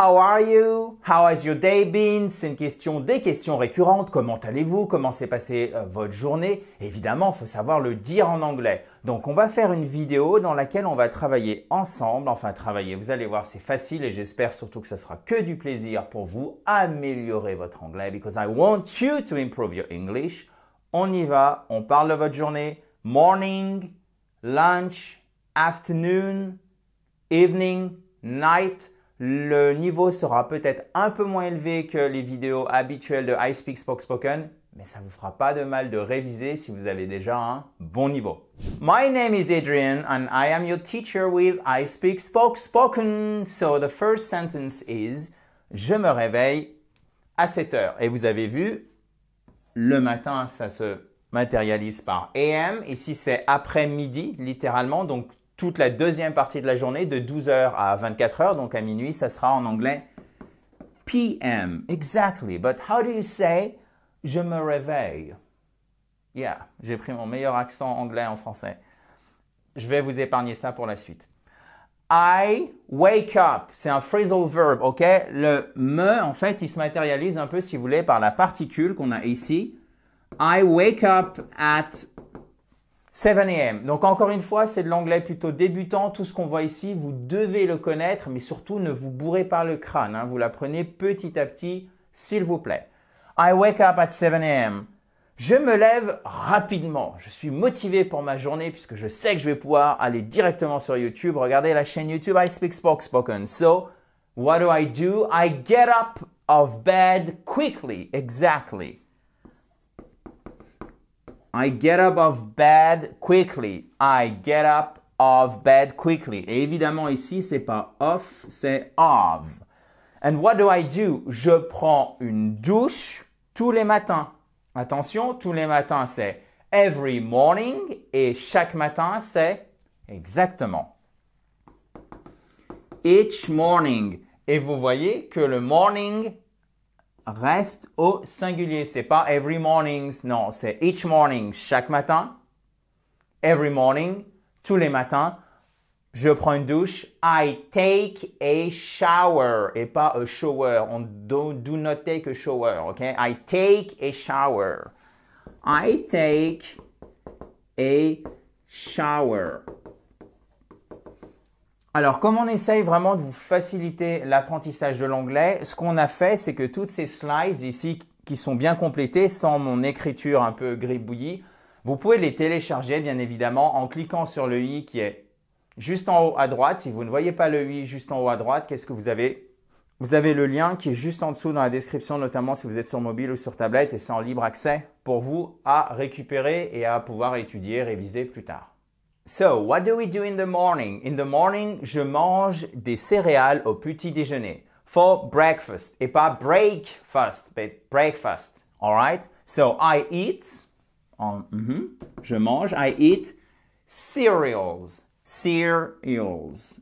How are you? How has your day been? C'est une question, des questions récurrentes. Comment allez-vous? Comment s'est passée euh, votre journée? Évidemment, il faut savoir le dire en anglais. Donc, on va faire une vidéo dans laquelle on va travailler ensemble. Enfin, travailler, vous allez voir, c'est facile et j'espère surtout que ça sera que du plaisir pour vous. Améliorer votre anglais because I want you to improve your English. On y va. On parle de votre journée. Morning, lunch, afternoon, evening, night. Le niveau sera peut-être un peu moins élevé que les vidéos habituelles de I Speak Spoken, mais ça vous fera pas de mal de réviser si vous avez déjà un bon niveau. My name is Adrian and I am your teacher with I Speak Spoken. So the first sentence is Je me réveille à 7 heures. Et vous avez vu, le matin, ça se matérialise par AM. Ici, c'est après-midi, littéralement. Donc, toute la deuxième partie de la journée, de 12h à 24h, donc à minuit, ça sera en anglais PM. Exactly. But how do you say je me réveille? Yeah, j'ai pris mon meilleur accent anglais en français. Je vais vous épargner ça pour la suite. I wake up, c'est un phrasal verb, ok? Le me, en fait, il se matérialise un peu, si vous voulez, par la particule qu'on a ici. I wake up at 7am. Donc encore une fois, c'est de l'anglais plutôt débutant. Tout ce qu'on voit ici, vous devez le connaître, mais surtout ne vous bourrez pas le crâne. Hein. Vous l'apprenez petit à petit, s'il vous plaît. I wake up at 7am. Je me lève rapidement. Je suis motivé pour ma journée puisque je sais que je vais pouvoir aller directement sur YouTube, regarder la chaîne YouTube I Speak Spoke Spoken. So, what do I do? I get up of bed quickly. Exactly. I get up of bed quickly. I get up of bed quickly. Et évidemment ici, c'est pas off, c'est of. And what do I do? Je prends une douche tous les matins. Attention, tous les matins c'est every morning et chaque matin c'est exactement each morning. Et vous voyez que le morning reste au singulier. C'est pas every mornings, non, c'est each morning, chaque matin. Every morning, tous les matins, je prends une douche. I take a shower et pas a shower. On do, do not take a shower, ok? I take a shower. I take a shower. Alors, comme on essaye vraiment de vous faciliter l'apprentissage de l'anglais, ce qu'on a fait, c'est que toutes ces slides ici qui sont bien complétées, sans mon écriture un peu gribouillie, vous pouvez les télécharger, bien évidemment, en cliquant sur le i qui est juste en haut à droite. Si vous ne voyez pas le i juste en haut à droite, qu'est-ce que vous avez Vous avez le lien qui est juste en dessous dans la description, notamment si vous êtes sur mobile ou sur tablette, et c'est en libre accès pour vous à récupérer et à pouvoir étudier, réviser plus tard. So, what do we do in the morning? In the morning, je mange des céréales au petit déjeuner. For breakfast. Et pas breakfast, but breakfast. Alright? So, I eat. Um, mm-hmm. je mange. I eat cereals. Cereals.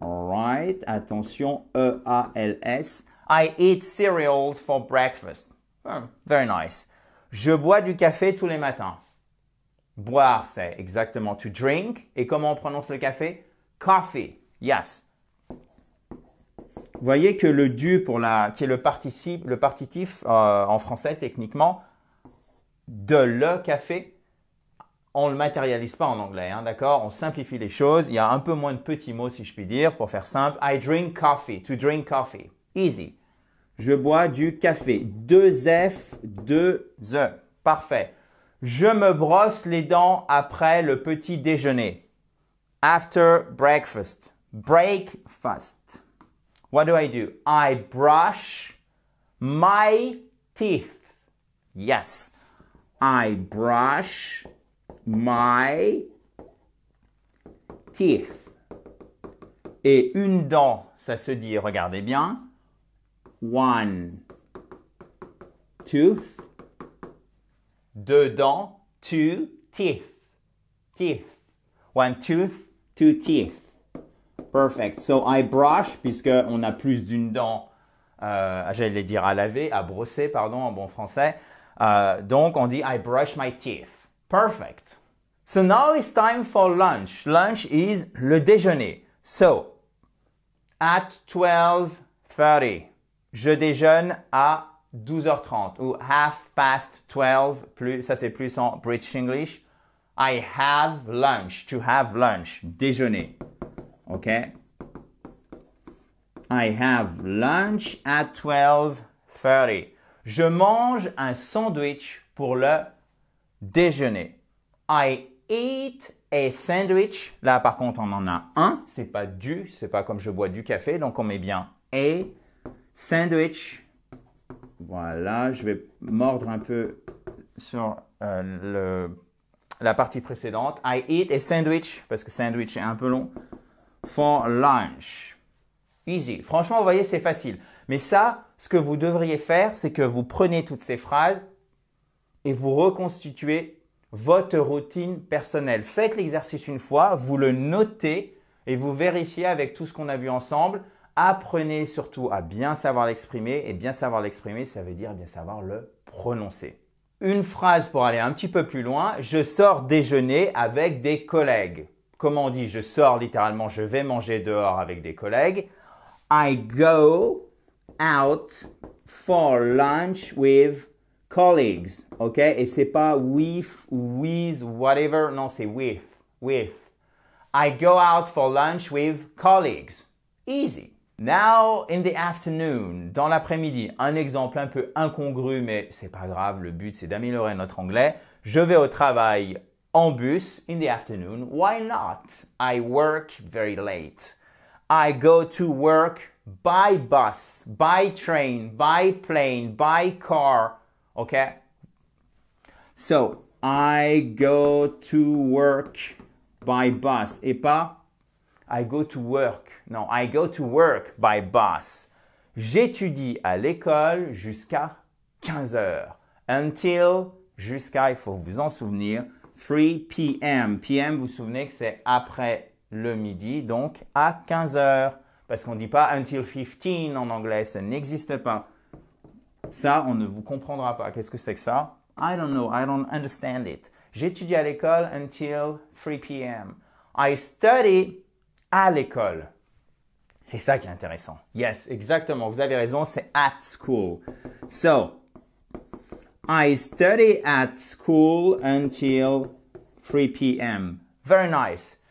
Alright? Attention, E-A-L-S. I eat cereals for breakfast. Hmm, very nice. Je bois du café tous les matins. Boire, c'est exactement to drink. Et comment on prononce le café Coffee. Yes. Vous voyez que le du pour la, qui est le participe, le partitif euh, en français techniquement de le café, on ne le matérialise pas en anglais, hein, d'accord On simplifie les choses. Il y a un peu moins de petits mots, si je puis dire, pour faire simple. I drink coffee, to drink coffee. Easy. Je bois du café. Deux F, deux E. Parfait. Je me brosse les dents après le petit déjeuner. After breakfast. Breakfast. What do I do? I brush my teeth. Yes. I brush my teeth. Et une dent, ça se dit, regardez bien. One tooth dents. two teeth. Teeth. One tooth, two teeth. Perfect. So I brush, puisqu'on a plus d'une dent, euh, j'allais dire à laver, à brosser, pardon, en bon français. Euh, donc on dit I brush my teeth. Perfect. So now it's time for lunch. Lunch is le déjeuner. So, at 12.30, je déjeune à 12h30 ou half past 12, plus, ça c'est plus en British English. I have lunch, to have lunch, déjeuner. OK? I have lunch at 12:30. Je mange un sandwich pour le déjeuner. I eat a sandwich. Là par contre, on en a un, c'est pas du, c'est pas comme je bois du café, donc on met bien a sandwich voilà, je vais mordre un peu sur euh, la partie précédente. I eat a sandwich, parce que sandwich est un peu long, for lunch. Easy. Franchement, vous voyez, c'est facile. Mais ça, ce que vous devriez faire, c'est que vous prenez toutes ces phrases et vous reconstituez votre routine personnelle. Faites l'exercice une fois, vous le notez et vous vérifiez avec tout ce qu'on a vu ensemble Apprenez surtout à bien savoir l'exprimer et bien savoir l'exprimer, ça veut dire bien savoir le prononcer. Une phrase pour aller un petit peu plus loin, je sors déjeuner avec des collègues. Comment on dit je sors littéralement, je vais manger dehors avec des collègues. I go out for lunch with colleagues. OK Et c'est pas with, with, whatever. Non, c'est with. With. I go out for lunch with colleagues. Easy. Now in the afternoon, dans l'après-midi, un exemple un peu incongru, mais c'est pas grave, le but c'est d'améliorer notre anglais. Je vais au travail en bus in the afternoon. Why not? I work very late. I go to work by bus, by train, by plane, by car. Okay? So, I go to work by bus et pas I go to work. Non, I go to work by bus. J'étudie à l'école jusqu'à 15 h Until, jusqu'à, il faut vous en souvenir, 3 p.m. p.m., vous vous souvenez que c'est après le midi, donc à 15 h Parce qu'on ne dit pas until 15 en anglais, ça n'existe pas. Ça, on ne vous comprendra pas. Qu'est-ce que c'est que ça? I don't know, I don't understand it. J'étudie à l'école until 3 p.m. I study à l'école. C'est ça qui est intéressant. Yes, exactement. Vous avez raison, c'est at school. So, I study at school until 3 p.m. Very nice.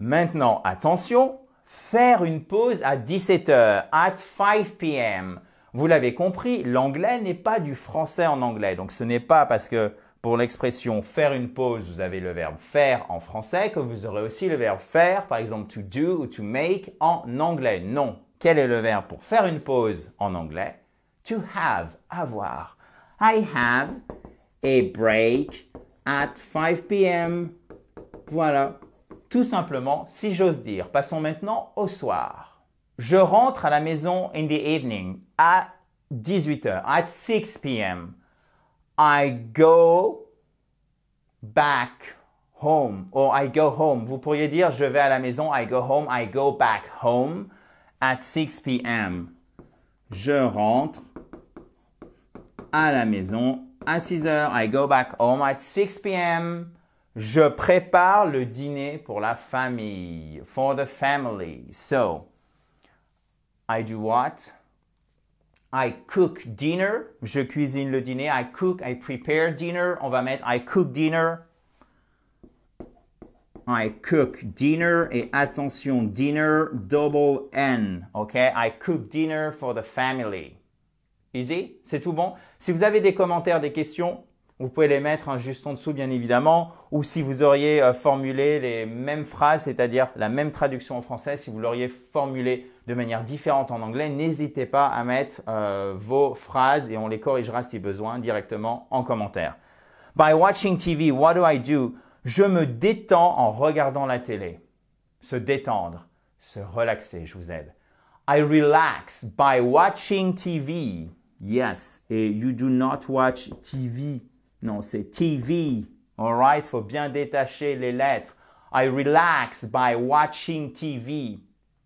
Maintenant, attention, faire une pause à 17 heures, at 5 p.m. Vous l'avez compris, l'anglais n'est pas du français en anglais. Donc ce n'est pas parce que pour l'expression faire une pause, vous avez le verbe faire en français, que vous aurez aussi le verbe faire, par exemple to do ou to make en anglais. Non. Quel est le verbe pour faire une pause en anglais To have, avoir. I have a break at 5 p.m. Voilà. Tout simplement, si j'ose dire. Passons maintenant au soir. Je rentre à la maison in the evening à 18h, at 6 p.m. I go back home or oh, I go home. Vous pourriez dire je vais à la maison, I go home, I go back home at 6 p.m. Je rentre à la maison à 6 heures. I go back home at 6 p.m. Je prépare le dîner pour la famille. For the family. So, I do what? I cook dinner. Je cuisine le dîner. I cook, I prepare dinner. On va mettre I cook dinner. I cook dinner et attention, dinner double N. OK? I cook dinner for the family. Easy? C'est tout bon? Si vous avez des commentaires, des questions, vous pouvez les mettre juste en dessous, bien évidemment, ou si vous auriez euh, formulé les mêmes phrases, c'est-à-dire la même traduction en français, si vous l'auriez formulée de manière différente en anglais, n'hésitez pas à mettre euh, vos phrases et on les corrigera si besoin directement en commentaire. By watching TV, what do I do? Je me détends en regardant la télé. Se détendre, se relaxer, je vous aide. I relax by watching TV. Yes, et you do not watch TV non, c'est TV. right. faut bien détacher les lettres. I relax by watching TV.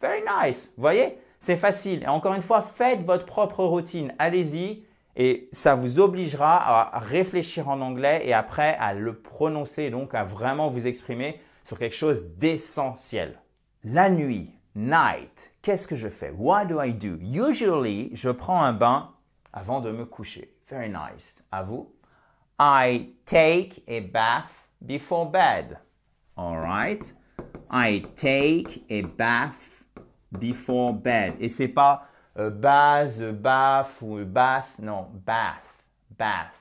Very nice. vous Voyez, c'est facile. Et encore une fois, faites votre propre routine. Allez-y et ça vous obligera à réfléchir en anglais et après à le prononcer, donc à vraiment vous exprimer sur quelque chose d'essentiel. La nuit, night, qu'est-ce que je fais? What do I do? Usually, je prends un bain avant de me coucher. Very nice. À vous? I take a bath before bed. All right. I take a bath before bed. Et c'est pas euh, bath, a bath ou bath. Non, bath, bath.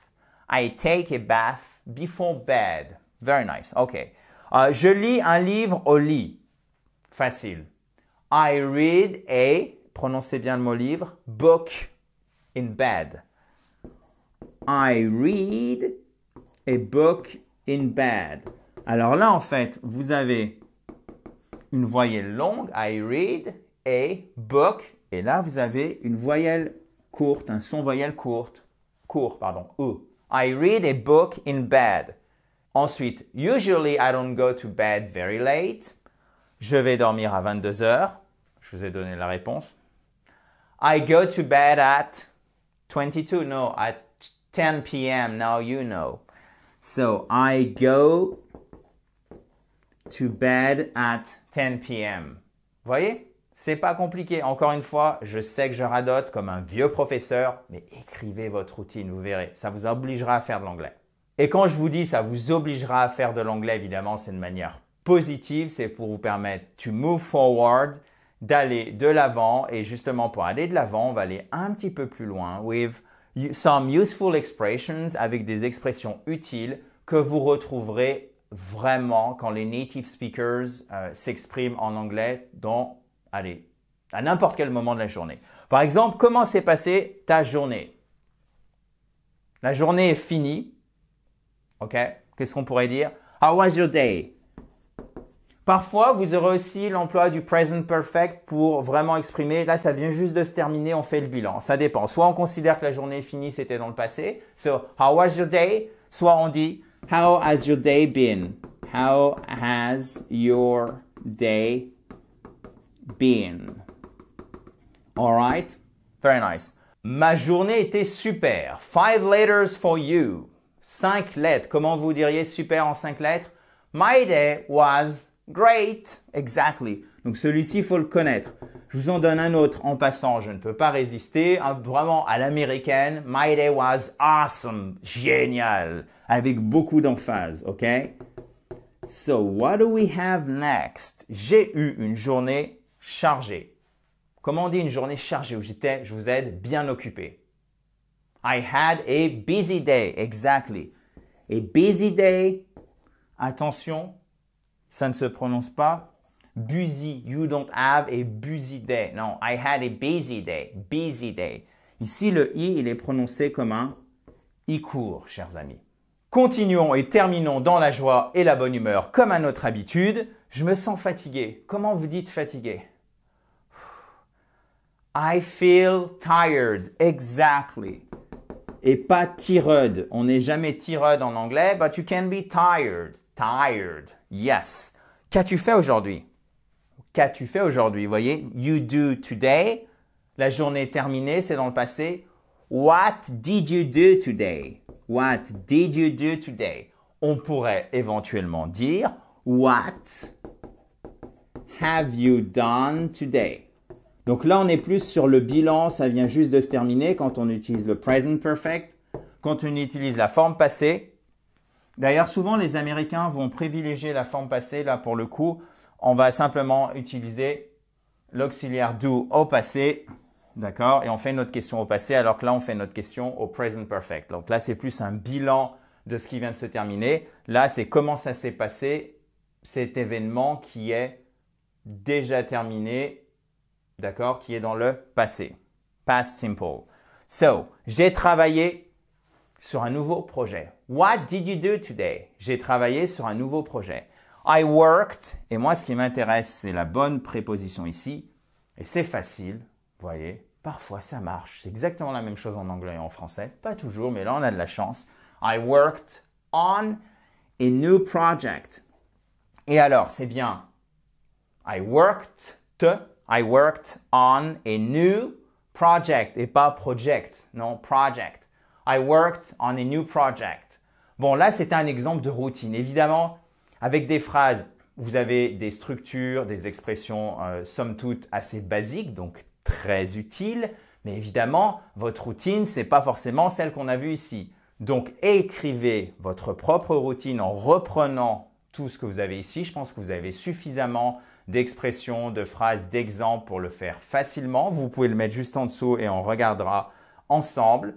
I take a bath before bed. Very nice. OK. Euh, je lis un livre au lit. Facile. I read a, prononcez bien le mot livre, book in bed. I read a book in bed. Alors là, en fait, vous avez une voyelle longue, I read a book. Et là, vous avez une voyelle courte, un son voyelle courte, court, pardon, E. I read a book in bed. Ensuite, usually I don't go to bed very late. Je vais dormir à 22 heures. Je vous ai donné la réponse. I go to bed at 22, no, at 10 p.m. Now you know. So I go to bed at 10 p.m. Voyez C'est pas compliqué. Encore une fois, je sais que je radote comme un vieux professeur, mais écrivez votre routine, vous verrez. Ça vous obligera à faire de l'anglais. Et quand je vous dis ça vous obligera à faire de l'anglais, évidemment, c'est de manière positive, c'est pour vous permettre to move forward, d'aller de l'avant. Et justement, pour aller de l'avant, on va aller un petit peu plus loin with some useful expressions avec des expressions utiles que vous retrouverez vraiment quand les native speakers euh, s'expriment en anglais dans, allez, à n'importe quel moment de la journée. Par exemple, comment s'est passée ta journée La journée est finie. OK Qu'est-ce qu'on pourrait dire How was your day Parfois, vous aurez aussi l'emploi du present perfect pour vraiment exprimer, là, ça vient juste de se terminer, on fait le bilan. Ça dépend. Soit on considère que la journée est finie, c'était dans le passé. So, how was your day? Soit on dit, how has your day been? How has your day been? right Very nice. Ma journée était super. Five letters for you. Cinq lettres. Comment vous diriez super en cinq lettres? My day was Great, exactly. Donc celui-ci, il faut le connaître. Je vous en donne un autre en passant, je ne peux pas résister. vraiment à l'américaine, My day was awesome, génial, avec beaucoup d'emphase, ok So what do we have next J'ai eu une journée chargée. Comment on dit une journée chargée où j'étais, je vous aide, bien occupé. I had a busy day, exactly. A busy day, attention, ça ne se prononce pas busy. You don't have a busy day. Non, I had a busy day. Busy day. Ici, le i, il est prononcé comme un i court, chers amis. Continuons et terminons dans la joie et la bonne humeur comme à notre habitude. Je me sens fatigué. Comment vous dites fatigué I feel tired. Exactly. Et pas tired. On n'est jamais tired en anglais, but you can be tired tired. Yes. Qu'as-tu fait aujourd'hui? Qu'as-tu fait aujourd'hui? Voyez, you do today. La journée est terminée, c'est dans le passé. What did you do today? What did you do today? On pourrait éventuellement dire What have you done today? Donc là, on est plus sur le bilan, ça vient juste de se terminer quand on utilise le present perfect. Quand on utilise la forme passée, D'ailleurs, souvent, les Américains vont privilégier la forme passée. Là, pour le coup, on va simplement utiliser l'auxiliaire do au passé. D'accord Et on fait notre question au passé, alors que là, on fait notre question au present perfect. Donc là, c'est plus un bilan de ce qui vient de se terminer. Là, c'est comment ça s'est passé, cet événement qui est déjà terminé, d'accord Qui est dans le passé. Past simple. So, j'ai travaillé sur un nouveau projet. What did you do today? J'ai travaillé sur un nouveau projet. I worked. Et moi, ce qui m'intéresse, c'est la bonne préposition ici. Et c'est facile, voyez. Parfois, ça marche. C'est exactement la même chose en anglais et en français. Pas toujours, mais là, on a de la chance. I worked on a new project. Et alors, c'est bien. I worked, I worked on a new project et pas project. Non, project. I worked on a new project. Bon, là, c'était un exemple de routine. Évidemment, avec des phrases, vous avez des structures, des expressions, euh, somme toute, assez basiques, donc très utiles. Mais évidemment, votre routine, c'est pas forcément celle qu'on a vue ici. Donc, écrivez votre propre routine en reprenant tout ce que vous avez ici. Je pense que vous avez suffisamment d'expressions, de phrases, d'exemples pour le faire facilement. Vous pouvez le mettre juste en dessous et on regardera ensemble.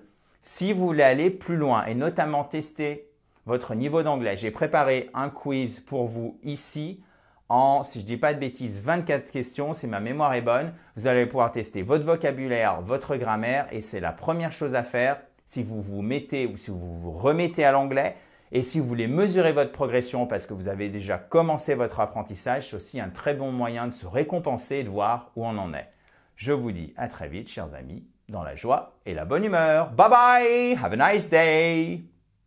Si vous voulez aller plus loin et notamment tester votre niveau d'anglais, j'ai préparé un quiz pour vous ici en, si je ne dis pas de bêtises, 24 questions, si ma mémoire est bonne. Vous allez pouvoir tester votre vocabulaire, votre grammaire et c'est la première chose à faire si vous vous mettez ou si vous vous remettez à l'anglais. Et si vous voulez mesurer votre progression parce que vous avez déjà commencé votre apprentissage, c'est aussi un très bon moyen de se récompenser et de voir où on en est. Je vous dis à très vite, chers amis dans la joie et la bonne humeur. Bye bye! Have a nice day!